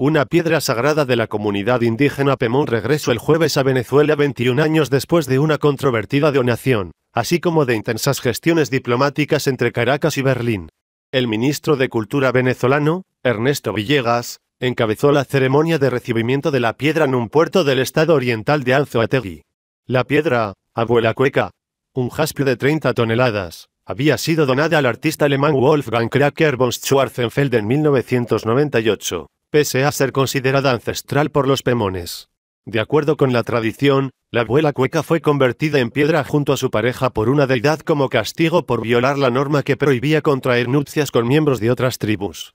una piedra sagrada de la comunidad indígena Pemón regresó el jueves a Venezuela 21 años después de una controvertida donación, así como de intensas gestiones diplomáticas entre Caracas y Berlín. El ministro de Cultura venezolano, Ernesto Villegas, encabezó la ceremonia de recibimiento de la piedra en un puerto del estado oriental de Anzoátegui. La piedra, abuela cueca, un jaspe de 30 toneladas, había sido donada al artista alemán Wolfgang Kracker von Schwarzenfeld en 1998 pese a ser considerada ancestral por los pemones. De acuerdo con la tradición, la abuela cueca fue convertida en piedra junto a su pareja por una deidad como castigo por violar la norma que prohibía contraer nupcias con miembros de otras tribus.